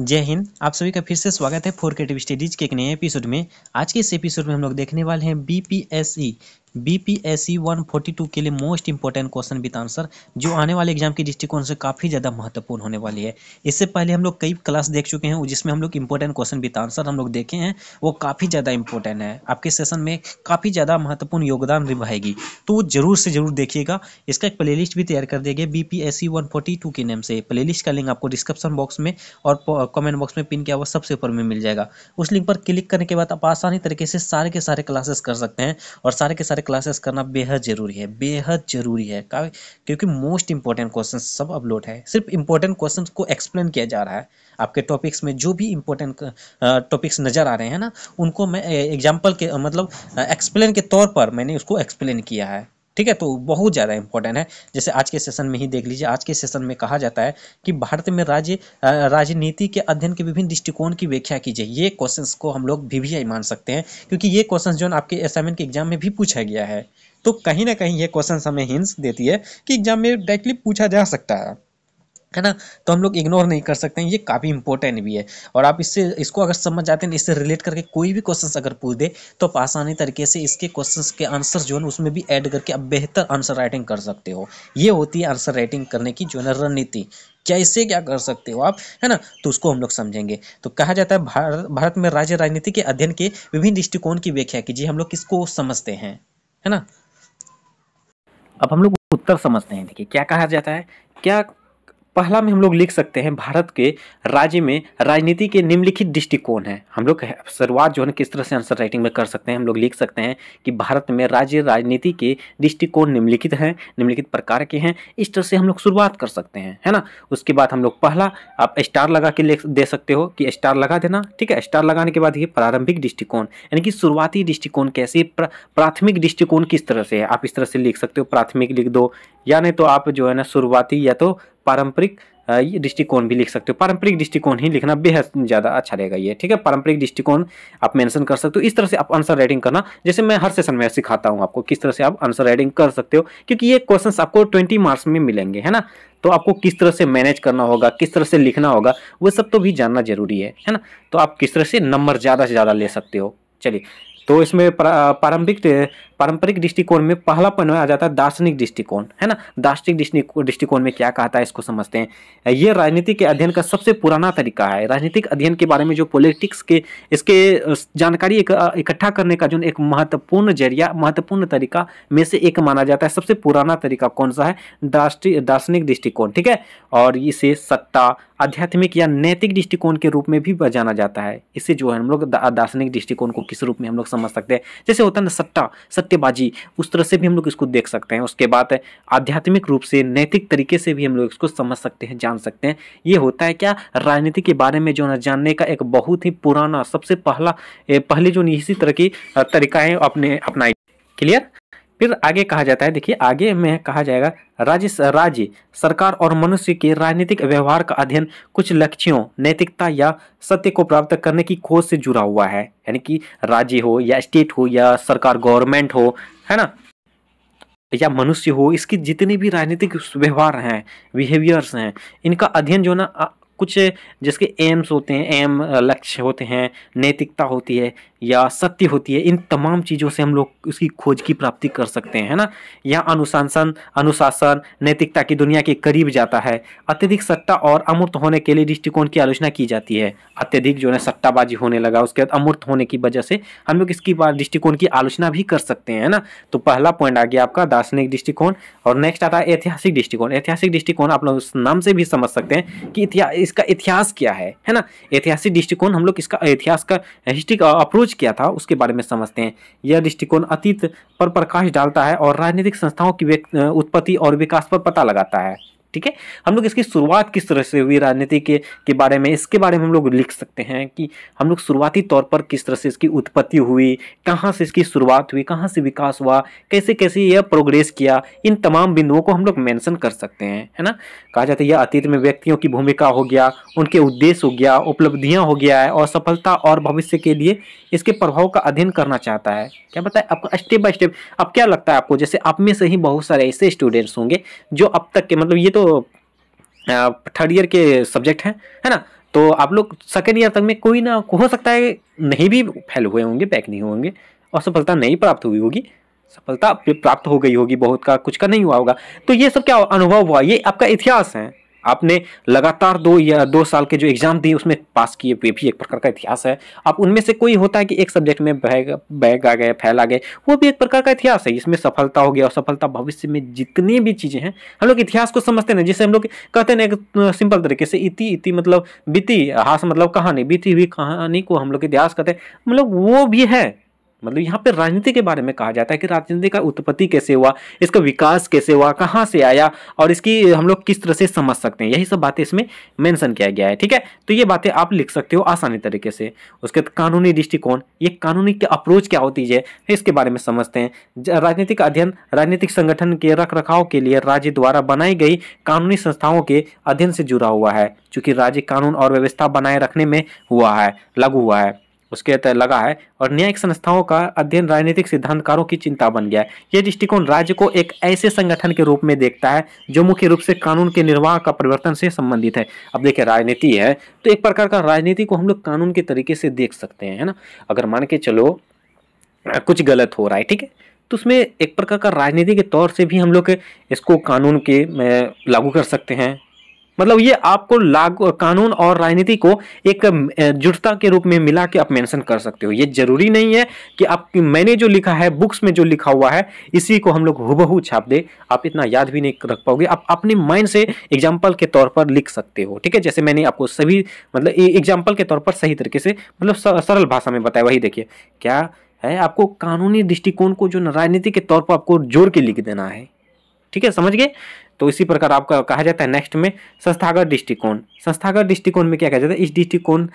जय हिंद आप सभी का फिर से स्वागत है फोर के टीवी स्टडीज के एक नए एपिसोड में आज के इस एपिसोड में हम लोग देखने वाले हैं बीपीएससी बीपीएससी 142 e के लिए most important question with answer जो आने वाले एग्जाम के दृष्टिकोण से काफ़ी ज़्यादा महत्वपूर्ण होने वाली है इससे पहले हम लोग कई क्लास देख चुके हैं जिसमें हम लोग इंपॉर्टेंट क्वेश्चन विद आंसर हम लोग देखे हैं वो काफ़ी ज़्यादा इंपॉर्टेंट है आपके सेशन में काफ़ी ज़्यादा महत्वपूर्ण योगदान निभाएगी तो जरूर से जरूर देखिएगा इसका एक प्ले भी तैयार कर दिया बी पी के नेम से प्ले का लिंक आपको डिस्क्रिप्शन बॉक्स में और कॉमेंट बॉक्स में पिन किया हुआ सबसे ऊपर में मिल जाएगा उस लिंक पर क्लिक करने के बाद आप आसानी तरीके से सारे के सारे क्लासेस कर सकते हैं और सारे के सारे क्लासेस करना बेहद ज़रूरी है बेहद ज़रूरी है क्योंकि मोस्ट इंपॉर्टेंट क्वेश्चन सब अपलोड है सिर्फ इंपॉर्टेंट क्वेश्चन को एक्सप्लेन किया जा रहा है आपके टॉपिक्स में जो भी इंपॉर्टेंट टॉपिक्स नज़र आ रहे हैं ना उनको मैं एग्जाम्पल के मतलब एक्सप्लेन के तौर पर मैंने उसको एक्सप्लेन किया है ठीक है तो बहुत ज़्यादा इंपॉर्टेंट है जैसे आज के सेशन में ही देख लीजिए आज के सेशन में कहा जाता है कि भारत में राज्य राजनीति के अध्ययन के विभिन्न दृष्टिकोण की व्याख्या कीजिए ये क्वेश्चंस को हम लोग भी भी मान सकते हैं क्योंकि ये क्वेश्चन जो आपके असाइनमेंट के एग्जाम में भी पूछा गया है तो कहीं ना कहीं ये क्वेश्चन हमें हिंस देती है कि एग्जाम में डायरेक्टली पूछा जा सकता है है ना तो हम लोग इग्नोर नहीं कर सकते हैं ये काफ़ी इंपॉर्टेंट भी है और आप इससे इसको अगर समझ जाते हैं इससे रिलेट करके कोई भी क्वेश्चन अगर पूछ दे तो आप आसानी तरीके से इसके क्वेश्चन के आंसर जो है उसमें भी ऐड करके आप बेहतर आंसर राइटिंग कर सकते हो ये होती है आंसर राइटिंग करने की जो है रणनीति कैसे क्या कर सकते हो आप है ना तो उसको हम लोग समझेंगे तो कहा जाता है भारत भारत में राज्य राजनीति के अध्ययन के विभिन्न दृष्टिकोण की व्याख्या कीजिए हम लोग किसको समझते हैं है ना अब हम लोग उत्तर समझते हैं देखिए क्या कहा जाता है क्या पहला में हम लोग लिख सकते हैं भारत के राज्य में राजनीति के निम्नलिखित दृष्टिकोण है हम लोग शुरुआत जो है किस तरह से आंसर राइटिंग में कर सकते हैं हम लोग लिख सकते हैं कि भारत में राज्य राजनीति के दृष्टिकोण निम्नलिखित हैं निम्नलिखित प्रकार के हैं इस तरह से हम लोग शुरुआत कर सकते हैं है ना उसके बाद हम लोग पहला आप स्टार लगा के दे सकते हो कि स्टार लगा देना ठीक है स्टार लगाने के बाद ये प्रारंभिक दृष्टिकोण यानी कि शुरुआती दृष्टिकोण कैसे प्राथमिक दृष्टिकोण किस तरह से है आप इस तरह से लिख सकते हो प्राथमिक लिख दो या नहीं तो आप जो है ना शुरुआती या तो पारंपरिक दृष्टिकोण भी लिख सकते हो पारंपरिक दृष्टिकोण ही लिखना बेहद ज़्यादा अच्छा रहेगा ये ठीक है पारंपरिक दृष्टिकोण आप मेंशन कर सकते हो इस तरह से आप आंसर राइटिंग करना जैसे मैं हर सेशन में सिखाता हूँ आपको किस तरह से आप आंसर राइटिंग कर सकते हो क्योंकि ये क्वेश्चन आपको ट्वेंटी मार्क्स में मिलेंगे है ना तो आपको किस तरह से मैनेज करना होगा किस तरह से लिखना होगा वह सब तो भी जानना जरूरी है है ना तो आप किस तरह से नंबर ज़्यादा से ज़्यादा ले सकते हो चलिए तो इसमें प्रारंभिक पारंपरिक दृष्टिकोण में पहला पॉइंट आ जाता है दार्शनिक दृष्टिकोण है ना दार्शनिक दृष्टिकोण में क्या कहता है इसको समझते हैं ये राजनीति के अध्ययन का सबसे पुराना तरीका है राजनीतिक अध्ययन के बारे में जो पॉलिटिक्स के इसके जानकारी इकट्ठा करने का जो एक महत्वपूर्ण जरिया महत्वपूर्ण तरीका में से एक माना जाता है सबसे पुराना तरीका कौन सा है दार्शनिक दृष्टिकोण ठीक है और इसे सत्ता आध्यात्मिक या नैतिक दृष्टिकोण के रूप में भी जाना जाता है इसे जो है हम लोग दार्शनिक दृष्टिकोण को किस रूप में हम लोग समझ सकते हैं जैसे होता है ना सट्टा सट्टेबाजी उस तरह से भी हम लोग इसको देख सकते हैं उसके बाद आध्यात्मिक रूप से नैतिक तरीके से भी हम लोग इसको समझ सकते हैं जान सकते हैं ये होता है क्या राजनीति के बारे में जो है जानने का एक बहुत ही पुराना सबसे पहला पहले जो इसी तरह की है अपने अपनाई क्लियर फिर आगे कहा जाता है देखिए आगे में कहा जाएगा राज्य राज्य सरकार और मनुष्य के राजनीतिक व्यवहार का अध्ययन कुछ लक्ष्यों नैतिकता या सत्य को प्राप्त करने की खोज से जुड़ा हुआ है यानी कि राज्य हो या स्टेट हो या सरकार गवर्नमेंट हो है ना या मनुष्य हो इसकी जितनी भी राजनीतिक व्यवहार हैं बिहेवियर्स हैं इनका अध्ययन जो ना कुछ जिसके एम्स होते हैं एम लक्ष्य होते हैं नैतिकता होती है या सत्य होती है इन तमाम चीज़ों से हम लोग उसकी खोज की प्राप्ति कर सकते हैं है ना यह अनुशासन अनुशासन नैतिकता की दुनिया के करीब जाता है अत्यधिक सट्टा और अमूर्त होने के लिए दृष्टिकोण की आलोचना की जाती है अत्यधिक जो है सट्टाबाजी होने लगा उसके बाद अमूर्त होने की वजह से हम लोग इसकी दृष्टिकोण की आलोचना भी कर सकते हैं ना तो पहला पॉइंट आ गया आपका दार्शनिक दृष्टिकोण और नेक्स्ट आता है ऐतिहासिक दृष्टिकोण ऐतिहासिक दृष्टिकोण आप लोग उस नाम से भी समझ सकते हैं कि इतिहास इसका इतिहास क्या है है ना ऐतिहासिक दृष्टिकोण हम लोग इसका इतिहास का हिस्ट्रिक अप्रोच किया था उसके बारे में समझते हैं यह दृष्टिकोण अतीत पर प्रकाश डालता है और राजनीतिक संस्थाओं की उत्पत्ति और विकास पर पता लगाता है ठीक है हम लोग इसकी शुरुआत किस तरह से हुई राजनीति के के बारे में इसके बारे में हम लोग लिख सकते हैं कि हम लोग शुरुआती तौर पर किस तरह से इसकी उत्पत्ति हुई कहाँ से इसकी शुरुआत हुई कहाँ से विकास हुआ कैसे कैसे यह प्रोग्रेस किया इन तमाम बिंदुओं को हम लोग मैंसन कर सकते हैं है ना कहा जाता है यह अतीत में व्यक्तियों की भूमिका हो गया उनके उद्देश्य हो गया उपलब्धियाँ हो गया है और सफलता और भविष्य के लिए इसके प्रभाव का अध्ययन करना चाहता है क्या बताए आपको स्टेप बाय स्टेप अब क्या लगता है आपको जैसे आप में से ही बहुत सारे ऐसे स्टूडेंट्स होंगे जो अब तक के मतलब ये तो थर्ड ईयर के सब्जेक्ट हैं है ना तो आप लोग सेकेंड ईयर तक में कोई ना हो सकता है नहीं भी फेल हुए होंगे पैक नहीं होंगे और सफलता नहीं प्राप्त हुई होगी सफलता प्राप्त हो गई होगी बहुत का कुछ का नहीं हुआ होगा तो ये सब क्या अनुभव हुआ ये आपका इतिहास है आपने लगातार दो या दो साल के जो एग्ज़ाम दिए उसमें पास किए वे भी एक प्रकार का इतिहास है अब उनमें से कोई होता है कि एक सब्जेक्ट में बैग बैग आ गए फैल आ गए वो भी एक प्रकार का इतिहास है इसमें सफलता हो गया और सफलता भविष्य में जितनी भी चीज़ें हैं हम लोग इतिहास को समझते ना जिसे हम लोग कहते हैं ना सिंपल तरीके से इति इति मतलब बीती हास मतलब कहानी बीती हुई कहानी को हम लोग इतिहास कहते हैं मतलब वो भी है मतलब यहाँ पर राजनीति के बारे में कहा जाता है कि राजनीति का उत्पत्ति कैसे हुआ इसका विकास कैसे हुआ कहाँ से आया और इसकी हम लोग किस तरह से समझ सकते हैं यही सब बातें इसमें मेंशन किया गया है ठीक है तो ये बातें आप लिख सकते हो आसानी तरीके से उसके बाद कानूनी दृष्टिकोण ये कानूनी की अप्रोच क्या होती है इसके बारे में समझते हैं राजनीतिक अध्ययन राजनीतिक संगठन के रख रखाव के लिए राज्य द्वारा बनाई गई कानूनी संस्थाओं के अध्ययन से जुड़ा हुआ है चूँकि राज्य कानून और व्यवस्था बनाए रखने में हुआ है लागू हुआ है उसके तहत लगा है और न्यायिक संस्थाओं का अध्ययन राजनीतिक सिद्धांतकारों की चिंता बन गया है यह दृष्टिकोण राज्य को एक ऐसे संगठन के रूप में देखता है जो मुख्य रूप से कानून के निर्वाह का परिवर्तन से संबंधित है अब देखिए राजनीति है तो एक प्रकार का राजनीति को हम लोग कानून के तरीके से देख सकते हैं है ना अगर मान के चलो कुछ गलत हो रहा है ठीक है तो उसमें एक प्रकार का राजनीति के तौर से भी हम लोग इसको कानून के लागू कर सकते हैं मतलब ये आपको लागू कानून और राजनीति को एक जुटता के रूप में मिला के आप मेंशन कर सकते हो ये जरूरी नहीं है कि आप मैंने जो लिखा है बुक्स में जो लिखा हुआ है इसी को हम लोग हुबहू छाप दे आप इतना याद भी नहीं रख पाओगे आप अपने माइंड से एग्जाम्पल के तौर पर लिख सकते हो ठीक है जैसे मैंने आपको सभी मतलब एग्जाम्पल के तौर पर सही तरीके से मतलब सरल भाषा में बताया वही देखिए क्या है आपको कानूनी दृष्टिकोण को जो राजनीति के तौर पर आपको जोड़ के लिख देना है ठीक है समझ गए तो इसी प्रकार आपका कहा जाता है नेक्स्ट में संस्थागत दृष्टिकोण संस्थागत दृष्टिकोण में क्या कहा जाता है इस दृष्टिकोण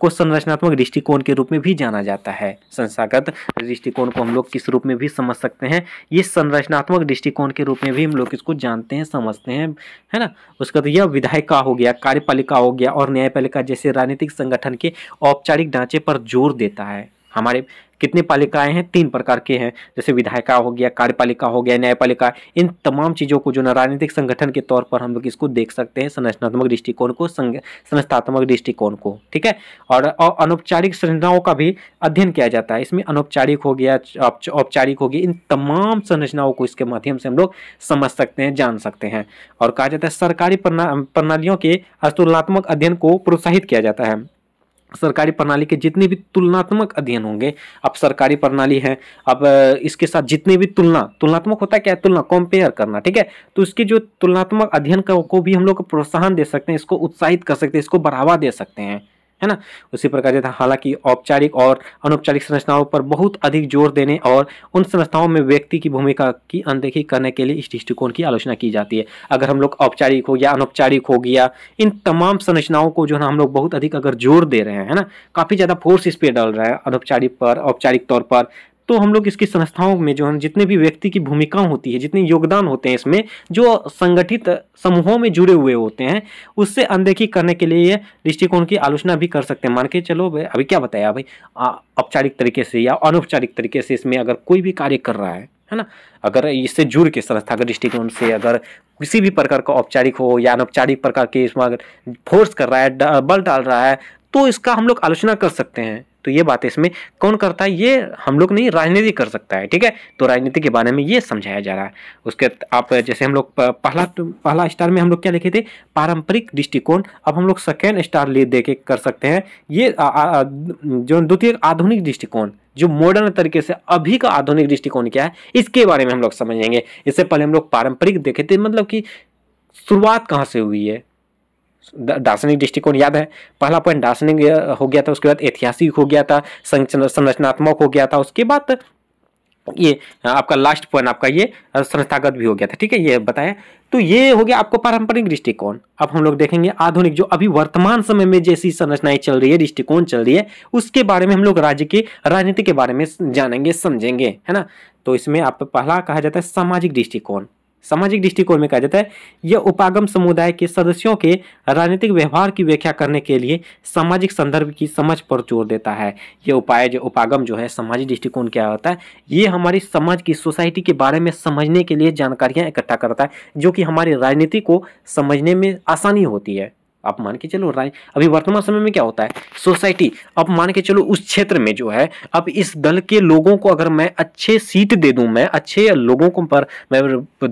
को संरचनात्मक दृष्टिकोण के रूप में भी जाना जाता है संस्थागत दृष्टिकोण को हम लोग किस रूप में भी समझ सकते हैं ये संरचनात्मक दृष्टिकोण के रूप में भी हम लोग इसको जानते हैं समझते हैं है ना उसका तो यह विधायिका हो गया कार्यपालिका हो गया और न्यायपालिका जैसे राजनीतिक संगठन के औपचारिक ढांचे पर जोर देता है हमारे कितने पालिकाएं हैं तीन प्रकार के हैं जैसे विधायिका हो गया कार्यपालिका हो गया न्यायपालिका इन तमाम चीज़ों को जो ना राजनीतिक संगठन के तौर पर हम लोग इसको देख सकते हैं संरचनात्मक दृष्टिकोण को संस्थात्मक दृष्टिकोण को ठीक है और अनौपचारिक संरचनाओं का भी अध्ययन किया जाता है इसमें अनौपचारिक हो गया औपचारिक हो गया इन तमाम संरचनाओं को इसके माध्यम से हम लोग समझ सकते हैं जान सकते हैं और कहा जाता है सरकारी प्रणालियों के अस्तुलनात्मक अध्ययन को प्रोत्साहित किया जाता है सरकारी प्रणाली के जितने भी तुलनात्मक अध्ययन होंगे अब सरकारी प्रणाली है अब इसके साथ जितने भी तुलना तुलनात्मक होता है क्या है तुलना कंपेयर करना ठीक है तो इसके जो तुलनात्मक अध्ययन को भी हम लोग प्रोत्साहन दे सकते हैं इसको उत्साहित कर सकते हैं इसको बढ़ावा दे सकते हैं है ना उसी प्रकार जैसे हालांकि औपचारिक और अनौपचारिक संरचनाओं पर बहुत अधिक जोर देने और उन संस्थाओं में व्यक्ति की भूमिका की अनदेखी करने के लिए इस दृष्टिकोण की आलोचना की जाती है अगर हम लोग औपचारिक हो गया अनौपचारिक हो गया इन तमाम संरचनाओं को जो है हम लोग बहुत अधिक अगर जोर दे रहे हैं है ना काफ़ी ज़्यादा फोर्स इस पर डल रहे हैं अनौपचारिक पर औपचारिक तौर पर तो हम लोग इसकी संस्थाओं में जो है जितने भी व्यक्ति की भूमिका होती है जितने योगदान होते हैं इसमें जो संगठित समूहों में जुड़े हुए होते हैं उससे अनदेखी करने के लिए दृष्टिकोण की आलोचना भी कर सकते हैं मान के चलो भाई अभी क्या बताया भाई औपचारिक तरीके से या अनौपचारिक तरीके से इसमें अगर कोई भी कार्य कर रहा है है ना अगर इससे जुड़ के संस्था अगर दृष्टिकोण से अगर किसी भी प्रकार का औपचारिक हो या अनौपचारिक प्रकार के इसमें अगर फोर्स कर रहा है बल डाल रहा है तो इसका हम लोग आलोचना कर सकते हैं तो ये बात इसमें कौन करता है ये हम लोग नहीं राजनीति कर सकता है ठीक है तो राजनीति के बारे में ये समझाया जा रहा है उसके आप जैसे हम लोग पहला तो, पहला स्टार में हम लोग क्या लिखे थे पारंपरिक दृष्टिकोण अब हम लोग सेकेंड स्टार ले दे के कर सकते हैं ये जो द्वितीय आधुनिक दृष्टिकोण जो मॉडर्न तरीके से अभी का आधुनिक दृष्टिकोण क्या है इसके बारे में हम लोग समझेंगे इससे पहले हम लोग पारंपरिक देखे थे मतलब कि शुरुआत कहाँ से हुई है दार्शनिक दृष्टिकोण याद है पहला पॉइंट दार्शनिक हो गया था उसके बाद ऐतिहासिक हो गया था संरचनात्मक हो गया था उसके बाद ये आपका लास्ट पॉइंट आपका ये संस्थागत भी हो गया था ठीक है ये बताया तो ये हो गया आपको पारंपरिक दृष्टिकोण अब हम लोग देखेंगे आधुनिक जो अभी वर्तमान समय में जैसी संरचनाएं चल रही है दृष्टिकोण चल रही है उसके बारे में हम लोग राज्य के राजनीति के बारे में जानेंगे समझेंगे है ना तो इसमें आप पहला कहा जाता है सामाजिक दृष्टिकोण सामाजिक दृष्टिकोण में कहा जाता है यह उपागम समुदाय के सदस्यों के राजनीतिक व्यवहार की व्याख्या करने के लिए सामाजिक संदर्भ की समझ पर जोर देता है यह उपाय जो उपागम जो है सामाजिक दृष्टिकोण क्या होता है ये हमारी समाज की सोसाइटी के बारे में समझने के लिए जानकारियाँ इकट्ठा करता है जो कि हमारी राजनीति को समझने में आसानी होती है आप मान के चलो राय अभी वर्तमान समय में क्या होता है सोसाइटी अब मान के चलो उस क्षेत्र में जो है अब इस दल के लोगों को अगर मैं अच्छे सीट दे दूं मैं अच्छे लोगों को पर मैं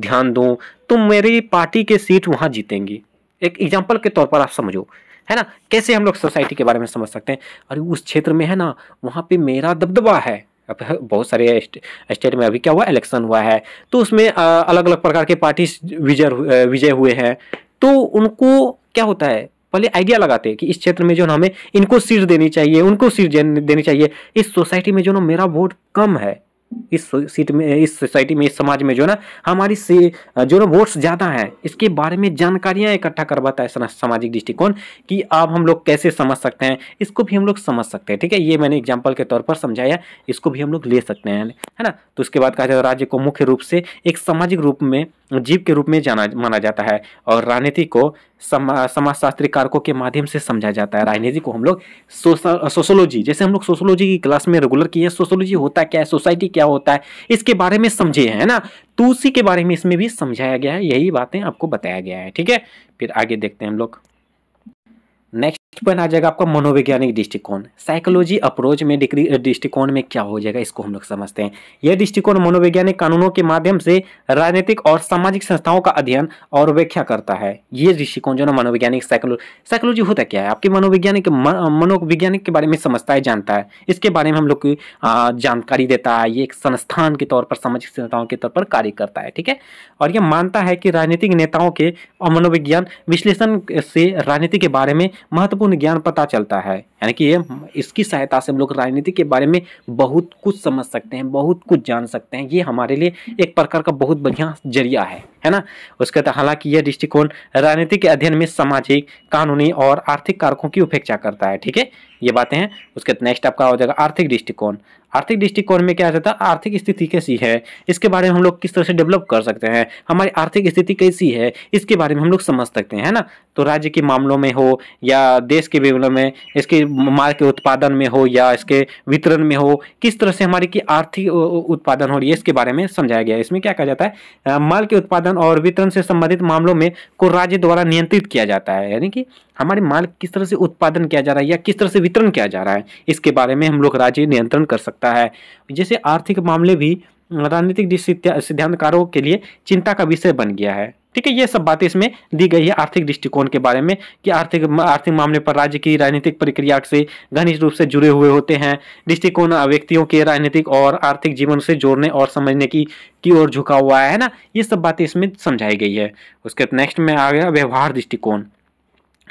ध्यान दूं तो मेरी पार्टी के सीट वहां जीतेंगी एक एग्जाम्पल के तौर पर आप समझो है ना कैसे हम लोग सोसाइटी के बारे में समझ सकते हैं अरे उस क्षेत्र में है ना वहाँ पर मेरा दबदबा है बहुत सारे स्टेट में अभी क्या हुआ इलेक्शन हुआ है तो उसमें अलग अलग प्रकार के पार्टी विजय विजय हुए हैं तो उनको क्या होता है पहले आइडिया लगाते हैं कि इस क्षेत्र में जो हमें इनको सीट देनी चाहिए उनको सीट देनी चाहिए इस सोसाइटी में जो ना मेरा वोट कम है इस सीट में इस सोसाइटी में इस समाज में जो ना हमारी से जो ना वोट्स ज़्यादा हैं इसके बारे में जानकारियाँ इकट्ठा करवाता है सामाजिक दृष्टिकोण कि आप हम लोग कैसे समझ सकते हैं इसको भी हम लोग समझ सकते हैं ठीक है ये मैंने एग्जाम्पल के तौर पर समझाया इसको भी हम लोग ले सकते हैं है ना तो उसके बाद कहा जाता है राज्य को मुख्य रूप से एक सामाजिक रूप में जीव के रूप में जाना माना जाता है और राजनीति को समा समाजशास्त्री कारकों के माध्यम से समझा जाता है राजनीति को हम लोग सोशल सोशोलॉजी जैसे हम लोग सोशोलॉजी की क्लास में रेगुलर किए हैं सोशोलॉजी होता क्या है सोसाइटी क्या होता है इसके बारे में समझे है ना तुलसी के बारे में इसमें भी समझाया गया है यही बातें आपको बताया गया है ठीक है फिर आगे देखते हैं हम लोग नेक्स्ट पॉइंट आ जाएगा आपका मनोवैज्ञानिक दृष्टिकोण साइकोलॉजी अप्रोच में डिग्री दृष्टिकोण में क्या हो जाएगा इसको हम लोग समझते हैं यह दृष्टिकोण मनोवैज्ञानिक कानूनों के माध्यम से राजनीतिक और सामाजिक संस्थाओं का अध्ययन और व्याख्या करता है यह दृष्टिकोण जो ना मनोवैज्ञानिक साइकोलॉजी साइकोलॉजी होता क्या है आपके मनोवैज्ञानिक मनोवैज्ञानिक के बारे में समझता है जानता है इसके बारे में हम लोग जानकारी देता है ये एक संस्थान के तौर पर सामाजिक संस्थाओं के तौर पर कार्य करता है ठीक है और यह मानता है कि राजनीतिक नेताओं के और मनोविज्ञान विश्लेषण से राजनीति के बारे में महत्व महत्वपूर्ण ज्ञान पता चलता है यानी कि ये इसकी सहायता से हम लोग राजनीति के बारे में बहुत कुछ समझ सकते हैं बहुत कुछ जान सकते हैं ये हमारे लिए एक प्रकार का बहुत बढ़िया जरिया है है ना उसके तहत हालांकि यह दृष्टिकोण राजनीति के अध्ययन में सामाजिक कानूनी और आर्थिक कारकों की उपेक्षा करता है ठीक है ये बातें हैं उसके नेक्स्ट आपका हो जाएगा आर्थिक दृष्टिकोण आर्थिक दृष्टिकोण में क्या जाता है आर्थिक स्थिति कैसी है इसके बारे में हम लोग किस तरह से डेवलप कर सकते हैं हमारी आर्थिक स्थिति कैसी है इसके बारे में हम लोग समझ सकते हैं है ना तो राज्य के मामलों में हो या देश के विवरण में इसके माल के उत्पादन में हो या इसके वितरण में हो किस तरह से हमारी की आर्थिक उत्पादन हो रही है इसके बारे में समझाया गया इसमें क्या कहा जाता है माल के उत्पादन और वितरण से संबंधित मामलों में को राज्य द्वारा नियंत्रित किया जाता है यानी कि हमारे माल किस तरह से उत्पादन किया जा रहा है या किस तरह से वितरण किया जा रहा है इसके बारे में हम लोग राज्य नियंत्रण कर सकता है जैसे आर्थिक मामले भी राजनीतिक सिद्धांतकारों के लिए चिंता का विषय बन गया है ठीक है ये सब बातें इसमें दी गई है आर्थिक दृष्टिकोण के बारे में कि आर्थिक आर्थिक मामले पर राज्य की राजनीतिक प्रक्रिया से घनिष्ठ रूप से जुड़े हुए होते हैं दृष्टिकोण व्यक्तियों के राजनीतिक और आर्थिक जीवन से जोड़ने और समझने की की ओर झुका हुआ है ना ये सब बातें इसमें समझाई गई है उसके नेक्स्ट में आ गया व्यवहार दृष्टिकोण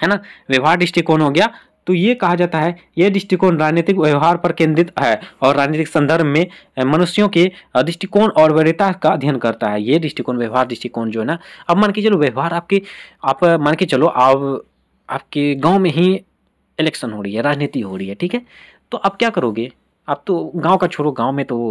है ना व्यवहार दृष्टिकोण हो गया तो ये कहा जाता है यह दृष्टिकोण राजनीतिक व्यवहार पर केंद्रित है और राजनीतिक संदर्भ में मनुष्यों के दृष्टिकोण और वैधता का अध्ययन करता है ये दृष्टिकोण व्यवहार दृष्टिकोण जो है ना अब मान के चलो व्यवहार आपके आप मान के चलो आप आपके गाँव में ही इलेक्शन हो रही है राजनीति हो रही है ठीक है तो आप क्या करोगे आप तो गाँव का छोड़ो गाँव में तो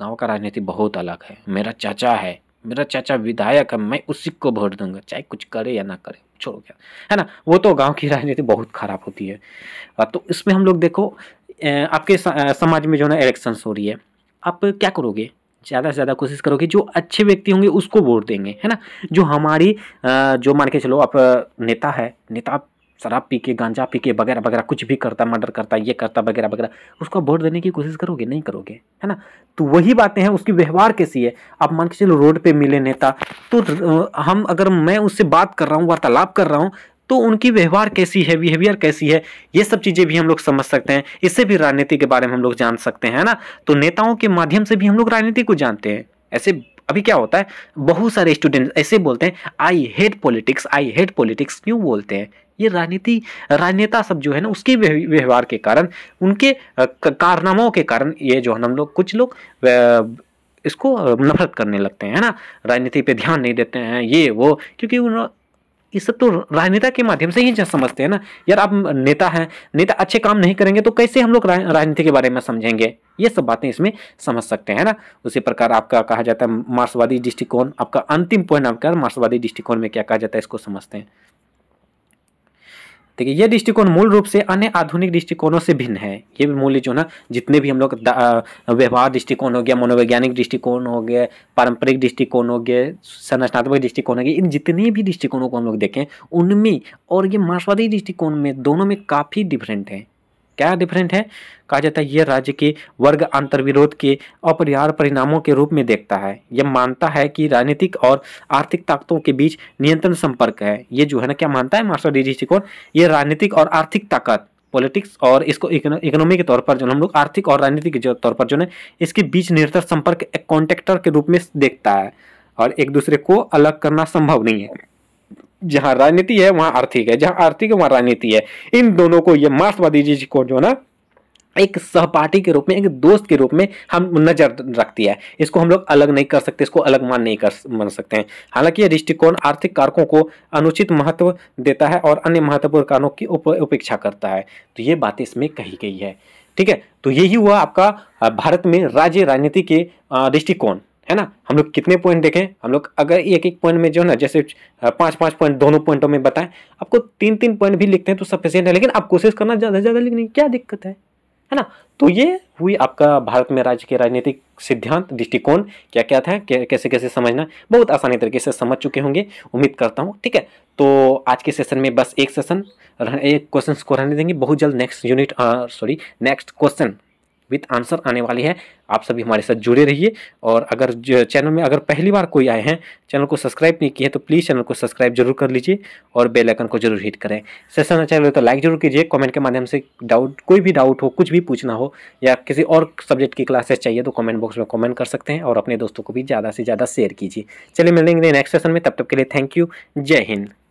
गाँव का राजनीति बहुत अलग है मेरा चाचा है मेरा चाचा विधायक है मैं उसी को वोट दूंगा चाहे कुछ करे या ना करे छोड़ो क्या है ना वो तो गांव की राजनीति बहुत ख़राब होती है तो इसमें हम लोग देखो आपके समाज में जो ना इलेक्शंस हो रही है आप क्या करोगे ज़्यादा से ज़्यादा कोशिश करोगे जो अच्छे व्यक्ति होंगे उसको वोट देंगे है ना जो हमारी जो मान के चलो आप नेता है नेता शराब पी के गांजा पी के वगैरह वगैरह कुछ भी करता मर्डर करता ये करता वगैरह वगैरह उसको वोट देने की कोशिश करोगे नहीं करोगे है ना तो वही बातें हैं उसकी व्यवहार कैसी है आप मान के चलो रोड पर मिले नेता तो हम अगर मैं उससे बात कर रहा हूँ वार्तालाप कर रहा हूँ तो उनकी व्यवहार कैसी है बिहेवियर कैसी है ये सब चीज़ें भी हम लोग समझ सकते हैं इससे भी राजनीति के बारे में हम लोग जान सकते हैं ना तो नेताओं के माध्यम से भी हम लोग राजनीति को जानते हैं ऐसे अभी क्या होता है बहुत सारे स्टूडेंट ऐसे बोलते हैं I hate politics I hate politics क्यों बोलते हैं ये राजनीति राजनेता सब जो है ना उसके व्यवहार के कारण उनके कारनामों के कारण ये जो है हम लोग कुछ लोग इसको नफरत करने लगते हैं ना राजनीति पे ध्यान नहीं देते हैं ये वो क्योंकि उन ये सब तो राजनेता के माध्यम से ही समझते हैं ना यार आप नेता हैं नेता अच्छे काम नहीं करेंगे तो कैसे हम लोग राजनीति के बारे में समझेंगे ये सब बातें इसमें समझ सकते हैं ना उसी प्रकार आपका कहा जाता है मार्क्सवादी दृष्टिकोण आपका अंतिम पॉइंट आपका मार्क्सवादी दृष्टिकोण में क्या कहा जाता है इसको समझते हैं देखिए ये दृष्टिकोण मूल रूप से अन्य आधुनिक दृष्टिकोणों से भिन्न है ये भी मूल्य जो ना जितने भी हम लोग व्यवहार दृष्टिकोण हो गया मनोवैज्ञानिक दृष्टिकोण हो गया पारंपरिक दृष्टिकोण हो गया संरचनात्मक दृष्टिकोण हो गया इन जितने भी दृष्टिकोणों को हम लोग देखें उनमें और ये मार्क्सवादी दृष्टिकोण में दोनों में काफ़ी डिफरेंट हैं क्या डिफरेंट है कहा जाता है यह राज्य के वर्ग अंतर्विरोध के अपरिहार परिणामों के रूप में देखता है यह मानता है कि राजनीतिक और आर्थिक ताकतों के बीच नियंत्रण संपर्क है ये जो है ना क्या मानता है मास्टर डी जी ये राजनीतिक और आर्थिक ताकत पॉलिटिक्स और इसको इकोनॉमी के तौर पर जो हम लोग आर्थिक और राजनीतिक के तौर पर जो है इसके बीच निरंतर संपर्क एक कॉन्ट्रेक्टर के रूप में देखता है और एक दूसरे को अलग करना संभव नहीं है जहां राजनीति है वहां आर्थिक है जहां आर्थिक है वहां राजनीति है इन दोनों को ये मार्क्सवादी जी को जो ना एक सहपाठी के रूप में एक दोस्त के रूप में हम नज़र रखती है इसको हम लोग अलग नहीं कर सकते इसको अलग मान नहीं कर मान सकते हैं हालांकि यह दृष्टिकोण आर्थिक कारकों को अनुचित महत्व देता है और अन्य महत्वपूर्ण कारणों की उपेक्षा करता है तो ये बात इसमें कही गई है ठीक है तो यही हुआ आपका भारत में राज्य राजनीति के दृष्टिकोण है ना हम लोग कितने पॉइंट देखें हम लोग अगर एक एक पॉइंट में जो है ना जैसे पाँच पाँच पॉइंट दोनों पॉइंटों में बताएं आपको तीन तीन पॉइंट भी लिखते हैं तो सफिशियंट है लेकिन आप कोशिश करना ज़्यादा से ज़्यादा लिखने क्या दिक्कत है है ना तो ये हुई आपका भारत में राज्य के राजनीतिक सिद्धांत दृष्टिकोण क्या क्या था कैसे कैसे समझना बहुत आसानी तरीके से समझ चुके होंगे उम्मीद करता हूँ ठीक है तो आज के सेशन में बस एक सेशन एक क्वेश्चन को रहने देंगे बहुत जल्द next unit sorry next question with answer आने वाली है आप सभी हमारे साथ जुड़े रहिए और अगर चैनल में अगर पहली बार कोई आए हैं चैनल को सब्सक्राइब नहीं किया तो प्लीज़ चैनल को सब्सक्राइब जरूर कर लीजिए और बेल आइकन को जरूर हिट करें सेशन अच्छा लगे तो लाइक जरूर कीजिए कमेंट के माध्यम से डाउट कोई भी डाउट हो कुछ भी पूछना हो या किसी और सब्जेक्ट की क्लासेस चाहिए तो कॉमेंट बॉक्स में कॉमेंट कर सकते हैं और अपने दोस्तों को भी ज़्यादा से ज़्यादा शेयर कीजिए चलिए मिलेंगे नेक्स्ट सेशन में तब तक के लिए थैंक यू जय हिंद